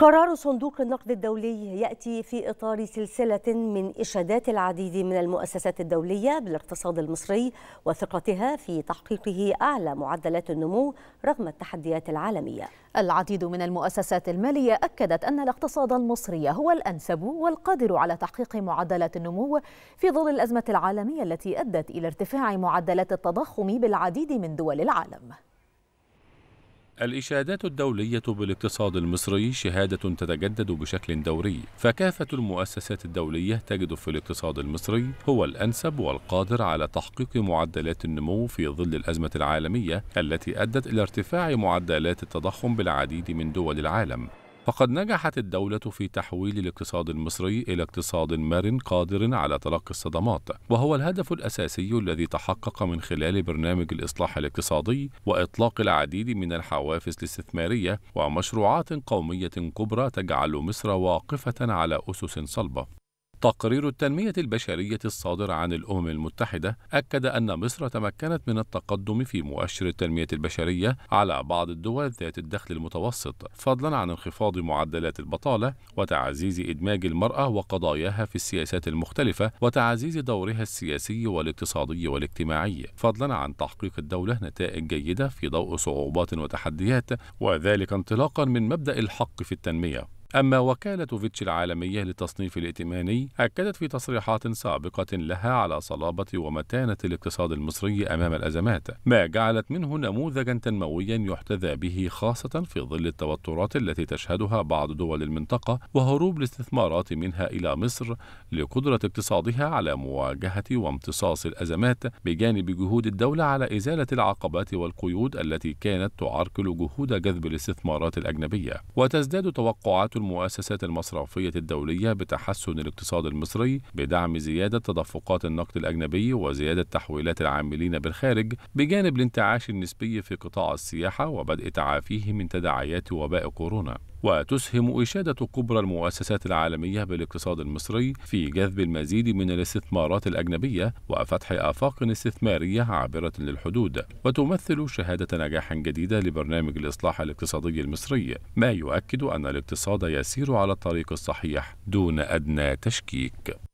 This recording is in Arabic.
قرار صندوق النقد الدولي ياتي في اطار سلسله من اشادات العديد من المؤسسات الدوليه بالاقتصاد المصري وثقتها في تحقيقه اعلى معدلات النمو رغم التحديات العالميه. العديد من المؤسسات الماليه اكدت ان الاقتصاد المصري هو الانسب والقادر على تحقيق معدلات النمو في ظل الازمه العالميه التي ادت الى ارتفاع معدلات التضخم بالعديد من دول العالم. الإشادات الدولية بالاقتصاد المصري شهادة تتجدد بشكل دوري، فكافة المؤسسات الدولية تجد في الاقتصاد المصري هو الأنسب والقادر على تحقيق معدلات النمو في ظل الأزمة العالمية التي أدت إلى ارتفاع معدلات التضخم بالعديد من دول العالم، فقد نجحت الدولة في تحويل الاقتصاد المصري إلى اقتصاد مرن قادر على تلقي الصدمات وهو الهدف الأساسي الذي تحقق من خلال برنامج الإصلاح الاقتصادي وإطلاق العديد من الحوافز الاستثمارية ومشروعات قومية كبرى تجعل مصر واقفة على أسس صلبة تقرير التنمية البشرية الصادر عن الأمم المتحدة أكد أن مصر تمكنت من التقدم في مؤشر التنمية البشرية على بعض الدول ذات الدخل المتوسط فضلا عن انخفاض معدلات البطالة وتعزيز إدماج المرأة وقضاياها في السياسات المختلفة وتعزيز دورها السياسي والاقتصادي والاجتماعي فضلا عن تحقيق الدولة نتائج جيدة في ضوء صعوبات وتحديات وذلك انطلاقا من مبدأ الحق في التنمية أما وكالة فيتش العالمية للتصنيف الائتماني أكدت في تصريحات سابقة لها على صلابة ومتانة الاقتصاد المصري أمام الأزمات ما جعلت منه نموذجا تنمويا يحتذى به خاصة في ظل التوترات التي تشهدها بعض دول المنطقة وهروب الاستثمارات منها إلى مصر لقدرة اقتصادها على مواجهة وامتصاص الأزمات بجانب جهود الدولة على إزالة العقبات والقيود التي كانت تعرقل جهود جذب الاستثمارات الأجنبية وتزداد توقعات المؤسسات المصرفية الدولية بتحسن الاقتصاد المصري بدعم زيادة تدفقات النقد الأجنبي وزيادة تحويلات العاملين بالخارج بجانب الانتعاش النسبي في قطاع السياحة وبدء تعافيه من تداعيات وباء كورونا وتسهم إشادة كبرى المؤسسات العالمية بالاقتصاد المصري في جذب المزيد من الاستثمارات الأجنبية وفتح آفاق استثمارية عابرة للحدود وتمثل شهادة نجاح جديدة لبرنامج الإصلاح الاقتصادي المصري ما يؤكد أن الاقتصاد يسير على الطريق الصحيح دون أدنى تشكيك